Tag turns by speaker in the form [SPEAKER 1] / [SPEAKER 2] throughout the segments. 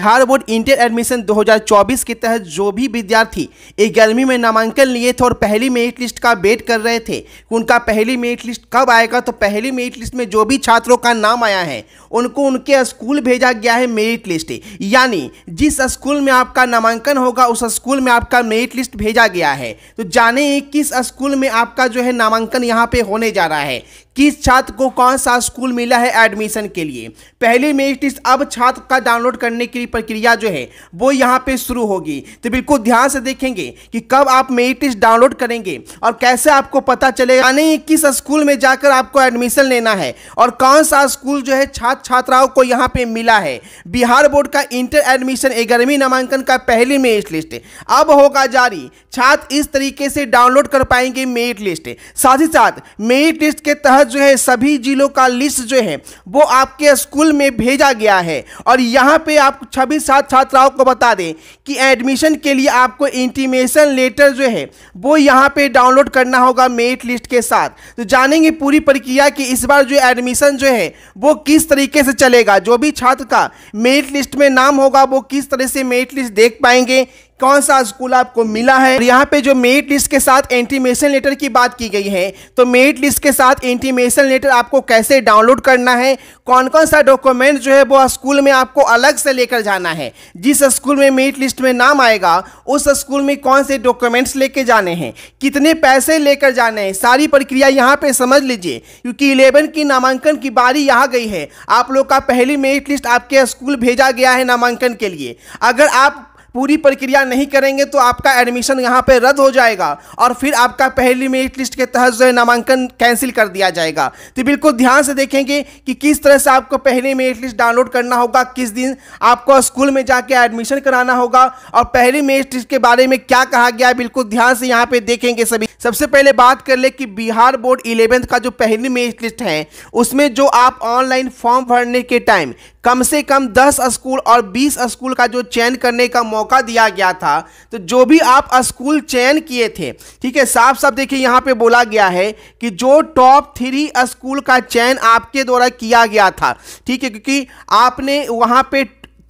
[SPEAKER 1] Bihar board inter admission 2024 के तहत जो भी विद्यार्थी ग्यारहवीं में नामांकन लिए थे और पहली मेरिट लिस्ट का वेट कर रहे थे उनका पहली मेरिट लिस्ट कब आएगा तो पहली मेरिट लिस्ट में जो भी छात्रों का नाम आया है उनको उनके स्कूल भेजा गया है मेरिट लिस्ट यानी जिस स्कूल में आपका नामांकन होगा उस स्कूल में आपका मेरिट लिस्ट भेजा गया है तो जाने किस स्कूल में आपका जो है नामांकन यहाँ पे होने जा रहा है किस छात्र को कौन सा स्कूल मिला है एडमिशन के लिए पहली मेरिट लिस्ट अब छात्र का डाउनलोड करने के लिए की प्रक्रिया जो है वो यहाँ पे शुरू होगी तो बिल्कुल ध्यान से देखेंगे कि कब आप मेरिट लिस्ट डाउनलोड करेंगे और कैसे आपको पता चलेगा यानी किस स्कूल में जाकर आपको एडमिशन लेना है और कौन सा स्कूल जो है छात्र छात्राओं को यहाँ पे मिला है बिहार बोर्ड का इंटर एडमिशन ग्यारहवीं नामांकन का पहली मेरिट लिस्ट अब होगा जारी छात्र इस तरीके से डाउनलोड कर पाएंगे मेरिट लिस्ट साथ ही साथ मेरिट लिस्ट के तहत जो है सभी जिलों का लिस्ट जो है वो आपके स्कूल में भेजा गया है और यहाँ पे आप सभी सात छात्राओं को बता दें कि एडमिशन के लिए आपको इंटीमेशन लेटर जो है वो यहाँ पे डाउनलोड करना होगा मेरिट लिस्ट के साथ तो जानेंगे पूरी प्रक्रिया कि इस बार जो एडमिशन जो है वो किस तरीके से चलेगा जो भी छात्र का मेरिट लिस्ट में नाम होगा वो किस तरह से मेरिट लिस्ट देख पाएंगे कौन सा स्कूल आपको मिला है यहाँ पे जो मेरिट लिस्ट के साथ एंटीमेशन लेटर की बात की गई है तो मेरिट लिस्ट के साथ एंटीमेशन लेटर आपको कैसे डाउनलोड करना है कौन कौन सा डॉक्यूमेंट जो है वो स्कूल में आपको अलग से लेकर जाना है जिस स्कूल में मेरिट लिस्ट में नाम आएगा उस स्कूल में कौन से डॉक्यूमेंट्स लेके जाने हैं कितने पैसे लेकर जाने हैं सारी प्रक्रिया यहाँ पे समझ लीजिए क्योंकि इलेवन की नामांकन की बारी यहाँ गई है आप लोग का पहली मेरिट लिस्ट आपके स्कूल भेजा गया है नामांकन के लिए अगर आप पूरी प्रक्रिया नहीं करेंगे तो आपका एडमिशन यहाँ पे रद्द हो जाएगा और फिर आपका पहली मेरिट लिस्ट के तहत जो है नामांकन कैंसिल कर दिया जाएगा तो बिल्कुल ध्यान से देखेंगे कि किस तरह से आपको पहली मेरिट लिस्ट डाउनलोड करना होगा किस दिन आपको स्कूल में जाके एडमिशन कराना होगा और पहली मेरिट लिस्ट के बारे में क्या कहा गया बिल्कुल ध्यान से यहाँ पे देखेंगे सभी सबसे पहले बात कर ले कि बिहार बोर्ड इलेवेंथ का जो पहली मेरिट लिस्ट है उसमें जो आप ऑनलाइन फॉर्म भरने के टाइम कम से कम 10 स्कूल और 20 स्कूल का जो चयन करने का मौका दिया गया था तो जो भी आप स्कूल चयन किए थे ठीक है साफ साफ देखिए यहाँ पे बोला गया है कि जो टॉप थ्री स्कूल का चयन आपके द्वारा किया गया था ठीक है क्योंकि आपने वहाँ पे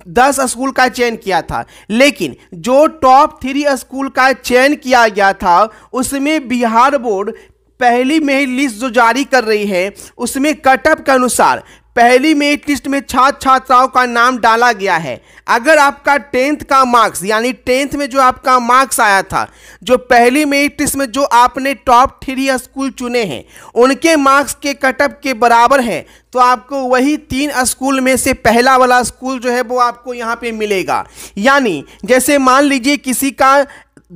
[SPEAKER 1] दस स्कूल का चयन किया था लेकिन जो टॉप थ्री स्कूल का चयन किया गया था उसमें बिहार बोर्ड पहली में लिस्ट जो जारी कर रही है उसमें कटअप के अनुसार पहली मेरिट लिस्ट में छात्र छात्राओं का नाम डाला गया है अगर आपका टेंथ का मार्क्स यानी टेंथ में जो आपका मार्क्स आया था जो पहली मेरिट लिस्ट में जो आपने टॉप थ्री स्कूल चुने हैं उनके मार्क्स के कटअप के बराबर हैं तो आपको वही तीन स्कूल में से पहला वाला स्कूल जो है वो आपको यहाँ पे मिलेगा यानी जैसे मान लीजिए किसी का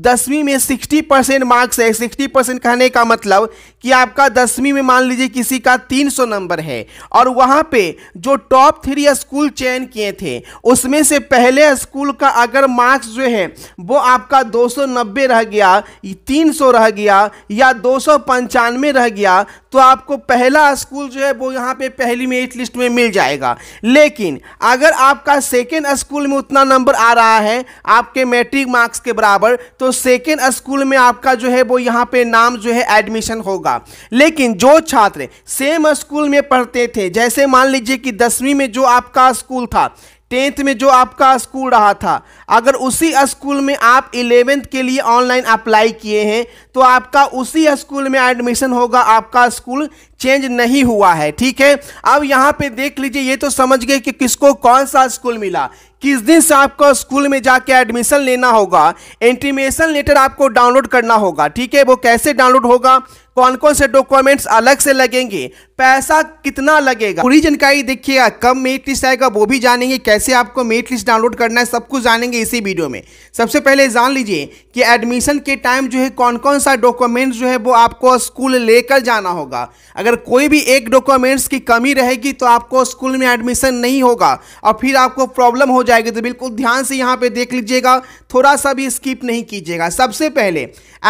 [SPEAKER 1] दसवीं में सिक्सटी परसेंट मार्क्स है सिक्सटी परसेंट कहने का मतलब कि आपका दसवीं में मान लीजिए किसी का तीन सौ नंबर है और वहाँ पे जो टॉप थ्री स्कूल चयन किए थे उसमें से पहले स्कूल का अगर मार्क्स जो है वो आपका दो सौ नब्बे रह गया तीन सौ रह गया या दो सौ पंचानवे रह गया तो आपको पहला स्कूल जो है वो यहाँ पे पहली मेरिट लिस्ट में मिल जाएगा लेकिन अगर आपका सेकेंड स्कूल में उतना नंबर आ रहा है आपके मैट्रिक मार्क्स के बराबर तो तो सेकेंड स्कूल में आपका जो है वो यहाँ पे नाम जो है एडमिशन होगा लेकिन जो छात्र सेम स्कूल में पढ़ते थे जैसे मान लीजिए कि दसवीं में जो आपका स्कूल था टेंथ में जो आपका स्कूल रहा था अगर उसी स्कूल में आप इलेवेंथ के लिए ऑनलाइन अप्लाई किए हैं तो आपका उसी स्कूल में एडमिशन होगा आपका स्कूल चेंज नहीं हुआ है ठीक है अब यहाँ पे देख लीजिए ये तो समझ गए कि किसको कौन सा स्कूल मिला किस दिन से आपको स्कूल में जाके एडमिशन लेना होगा इंटीमेशन लेटर आपको डाउनलोड करना होगा ठीक है वो कैसे डाउनलोड होगा कौन कौन से डॉक्यूमेंट्स अलग से लगेंगे पैसा कितना लगेगा पूरी जानकारी देखिएगा कब मेट लिस्ट आएगा वो भी जानेंगे कैसे आपको मेट लिस्ट डाउनलोड करना है सब कुछ जानेंगे इसी वीडियो में सबसे पहले जान लीजिए कि एडमिशन के टाइम जो है कौन कौन सा डॉक्यूमेंट्स जो है वो आपको स्कूल लेकर जाना होगा अगर कोई भी एक डॉक्यूमेंट्स की कमी रहेगी तो आपको स्कूल में एडमिशन नहीं होगा और फिर आपको प्रॉब्लम हो जाएगी तो बिल्कुल ध्यान से यहाँ पे देख लीजिएगा थोड़ा सा भी स्किप नहीं कीजिएगा सबसे पहले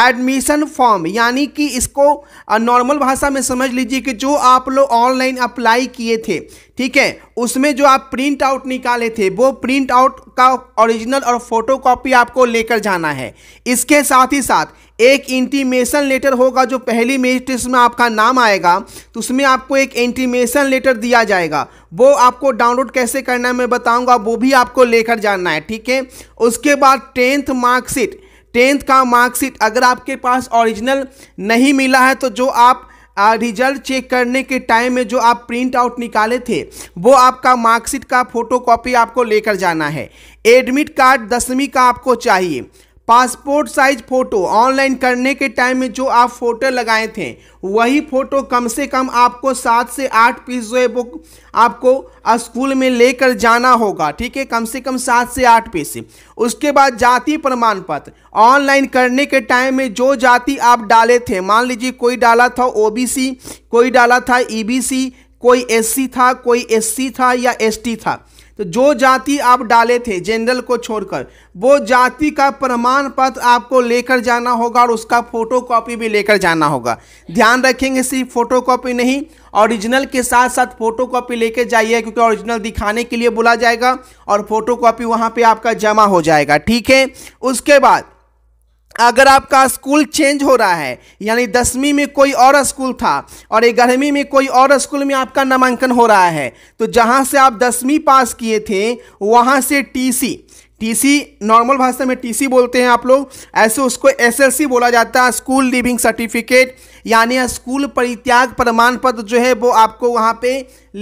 [SPEAKER 1] एडमिशन फॉर्म यानी कि इसको नॉर्मल भाषा में समझ लीजिए कि जो आप लोग ऑनलाइन अप्लाई किए थे ठीक है उसमें जो आप प्रिंट आउट निकाले थे वो प्रिंट आउट का ओरिजिनल और फोटो कॉपी आपको लेकर जाना है इसके साथ ही साथ एक इंटीमेशन लेटर होगा जो पहली मेरिट लिस्ट में आपका नाम आएगा तो उसमें आपको एक इंटीमेशन लेटर दिया जाएगा वो आपको डाउनलोड कैसे करना है मैं बताऊंगा वो भी आपको लेकर जाना है ठीक है उसके बाद टेंथ मार्कशीट टेंथ का मार्कशीट अगर आपके पास ओरिजिनल नहीं मिला है तो जो आप रिजल्ट चेक करने के टाइम में जो आप प्रिंट आउट निकाले थे वो आपका मार्कशीट का फोटो कॉपी आपको लेकर जाना है एडमिट कार्ड दसवीं का आपको चाहिए पासपोर्ट साइज फ़ोटो ऑनलाइन करने के टाइम में जो आप फ़ोटो लगाए थे वही फ़ोटो कम से कम आपको सात से आठ पीस जो है वो आपको स्कूल में लेकर जाना होगा ठीक है कम से कम सात से आठ पीस उसके बाद जाति प्रमाण पत्र ऑनलाइन करने के टाइम में जो जाति आप डाले थे मान लीजिए कोई डाला था ओ कोई डाला था ई e कोई एस था कोई एस था या एस था तो जो जाति आप डाले थे जनरल को छोड़कर वो जाति का प्रमाण पत्र आपको लेकर जाना होगा और उसका फोटो कॉपी भी लेकर जाना होगा ध्यान रखेंगे सिर्फ फोटो कॉपी नहीं ओरिजिनल के साथ साथ फोटो कॉपी कर जाइए क्योंकि ओरिजिनल दिखाने के लिए बोला जाएगा और फोटो कॉपी वहाँ पर आपका जमा हो जाएगा ठीक है उसके बाद अगर आपका स्कूल चेंज हो रहा है यानी दसवीं में कोई और स्कूल था और ग्यारहवीं में कोई और स्कूल में आपका नामांकन हो रहा है तो जहां से आप दसवीं पास किए थे वहां से टीसी टीसी नॉर्मल भाषा में टीसी बोलते हैं आप लोग ऐसे उसको एसएलसी बोला जाता है स्कूल लिविंग सर्टिफिकेट यानी स्कूल परित्याग प्रमाण पत्र जो है वो आपको वहाँ पे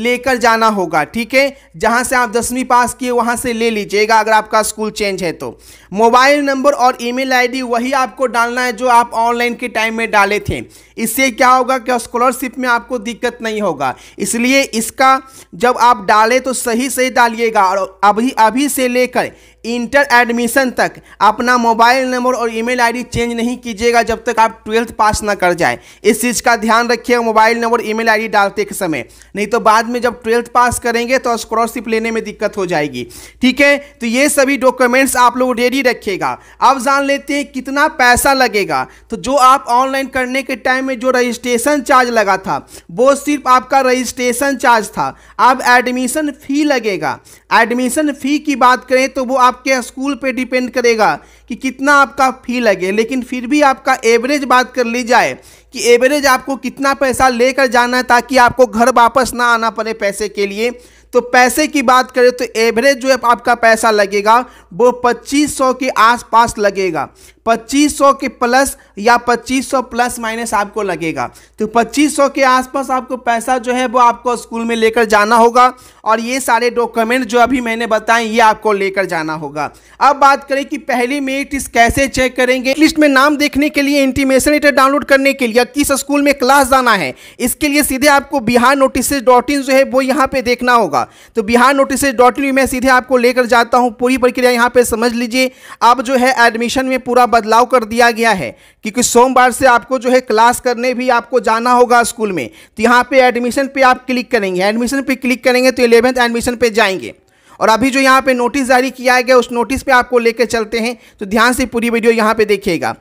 [SPEAKER 1] लेकर जाना होगा ठीक है जहाँ से आप दसवीं पास किए वहाँ से ले लीजिएगा अगर आपका स्कूल चेंज है तो मोबाइल नंबर और ईमेल आईडी वही आपको डालना है जो आप ऑनलाइन के टाइम में डाले थे इससे क्या होगा कि स्कॉलरशिप में आपको दिक्कत नहीं होगा इसलिए इसका जब आप डालें तो सही सही डालिएगा और अभी अभी से लेकर इंटर एडमिशन तक अपना मोबाइल नंबर और ईमेल आईडी चेंज नहीं कीजिएगा जब तक आप ट्वेल्थ पास ना कर जाए इस चीज़ का ध्यान रखिएगा मोबाइल नंबर ईमेल आईडी डालते के समय नहीं तो बाद में जब ट्वेल्थ पास करेंगे तो स्कॉलरशिप लेने में दिक्कत हो जाएगी ठीक है तो ये सभी डॉक्यूमेंट्स आप लोग रेडी रखिएगा अब जान लेते हैं कितना पैसा लगेगा तो जो आप ऑनलाइन करने के टाइम में जो रजिस्ट्रेशन चार्ज लगा था वो सिर्फ आपका रजिस्ट्रेशन चार्ज था अब एडमिशन फ़ी लगेगा एडमिशन फ़ी की बात करें तो वो आप आपके स्कूल पे डिपेंड करेगा कि कितना आपका फी लगे लेकिन फिर भी आपका एवरेज बात कर ली जाए कि एवरेज आपको कितना पैसा लेकर जाना है ताकि आपको घर वापस ना आना पड़े पैसे के लिए तो पैसे की बात करें तो एवरेज जो आपका पैसा लगेगा वो 2500 के आसपास लगेगा 2500 के प्लस या 2500 प्लस माइनस आपको लगेगा तो 2500 के आसपास आपको पैसा जो है वो आपको स्कूल में लेकर जाना होगा और ये सारे डॉक्यूमेंट जो अभी मैंने बताए ये आपको लेकर जाना होगा अब बात करें कि पहली मेरिट इस कैसे चेक करेंगे लिस्ट में नाम देखने के लिए इंटीमेशन लेटर डाउनलोड करने के लिए किस स्कूल में क्लास जाना है इसके लिए सीधे आपको बिहार नोटिस डॉट इन जो है वो यहाँ पे देखना होगा होगा तो बिहार नोटिस डॉट इन मैं सीधे आपको लेकर जाता हूँ पूरी प्रक्रिया यहाँ पर समझ लीजिए अब जो है एडमिशन में पूरा बदलाव कर दिया गया है क्योंकि सोमवार से आपको जो है क्लास करने भी आपको जाना होगा स्कूल में तो यहाँ पर एडमिशन पर आप क्लिक करेंगे एडमिशन पर क्लिक करेंगे तो इलेवेंथ एडमिशन पर जाएंगे और अभी जो यहाँ पे नोटिस जारी किया गया उस नोटिस पे आपको लेकर चलते हैं तो ध्यान से पूरी वीडियो यहाँ पे देखिएगा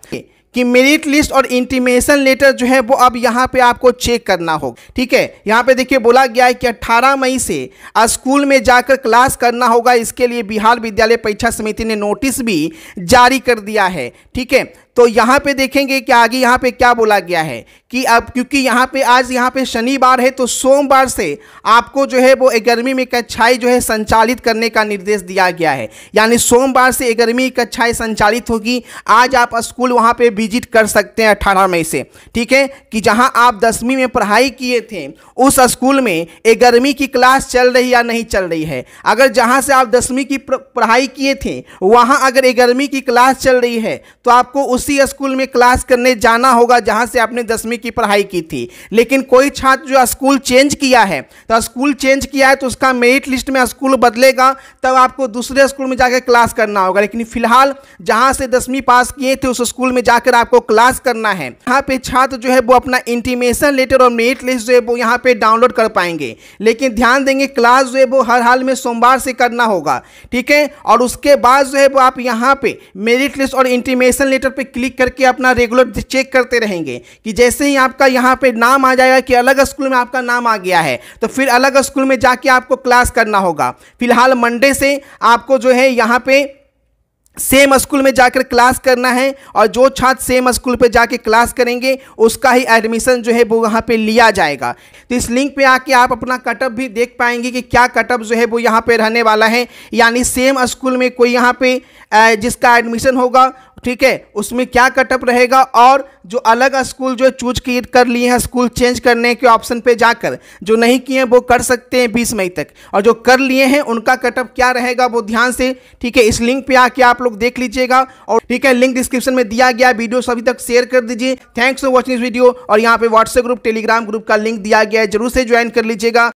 [SPEAKER 1] कि मेरिट लिस्ट और इंटीमेशन लेटर जो है वो अब यहाँ पे आपको चेक करना होगा ठीक है यहाँ पे देखिए बोला गया है कि 18 मई से स्कूल में जाकर क्लास करना होगा इसके लिए बिहार विद्यालय परीक्षा समिति ने नोटिस भी जारी कर दिया है ठीक है तो यहां पे देखेंगे कि आगे यहां पे क्या बोला गया है कि अब क्योंकि यहां पे आज यहां पे शनिवार है तो सोमवार से आपको जो है वो गर्मी में कक्षाएँ जो है संचालित करने का निर्देश दिया गया है यानी सोमवार से गर्मी कक्षाएँ संचालित होगी आज आप स्कूल वहां पर विजिट कर सकते हैं अठारह मई से ठीक है कि जहां आप दसवीं में पढ़ाई किए थे उस स्कूल में गर्मी की क्लास चल रही या नहीं चल रही है अगर जहाँ से आप दसवीं की पढ़ाई किए थे वहाँ अगर गर्मी की क्लास चल रही है तो आपको उस उसी स्कूल में क्लास करने जाना होगा जहां से आपने दसवीं की पढ़ाई की थी लेकिन कोई छात्र जो स्कूल चेंज किया है तो स्कूल चेंज किया है तो उसका मेरिट लिस्ट में स्कूल बदलेगा तब आपको दूसरे स्कूल में जाकर क्लास करना होगा लेकिन फिलहाल जहां से दसवीं पास किए थे उस स्कूल में जाकर आपको क्लास करना है यहाँ पे छात्र जो है वो अपना इंटीमेशन लेटर और मेरिट लिस्ट जो है वो यहाँ पे डाउनलोड कर पाएंगे लेकिन ध्यान देंगे क्लास जो है वो हर हाल में सोमवार से करना होगा ठीक है और उसके बाद जो है वो आप यहाँ पे मेरिट लिस्ट और इंटीमेशन लेटर पे क्लिक करके अपना रेगुलर चेक करते रहेंगे कि जैसे ही आपका यहाँ पे नाम आ जाएगा कि अलग स्कूल में आपका नाम आ गया है तो फिर अलग स्कूल में जाके आपको क्लास करना होगा फिलहाल मंडे से आपको जो है यहाँ पर सेम स्कूल में जाकर क्लास करना है और जो छात्र सेम स्कूल पे जाकर क्लास करेंगे उसका ही एडमिशन जो है वो वहाँ पे लिया जाएगा तो इस लिंक पे आके आप अपना कटअप भी देख पाएंगे कि क्या कटअप जो है वो यहाँ पे रहने वाला है यानी सेम स्कूल में कोई यहाँ पे जिसका एडमिशन होगा ठीक है उसमें क्या कटअप रहेगा और जो अलग स्कूल जो चूज कर लिए हैं स्कूल चेंज करने के ऑप्शन पे जाकर जो नहीं किए हैं वो कर सकते हैं बीस मई तक और जो कर लिए हैं उनका कटअप क्या रहेगा वो ध्यान से ठीक है इस लिंक पे आके आप लोग देख लीजिएगा और ठीक है लिंक डिस्क्रिप्शन में दिया गया वीडियो सभी तक शेयर कर दीजिए थैंक्स फॉर वॉचिंग वीडियो और यहाँ पे व्हाट्सएप ग्रुप टेलीग्राम ग्रुप का लिंक दिया गया है जरूर से ज्वाइन कर लीजिएगा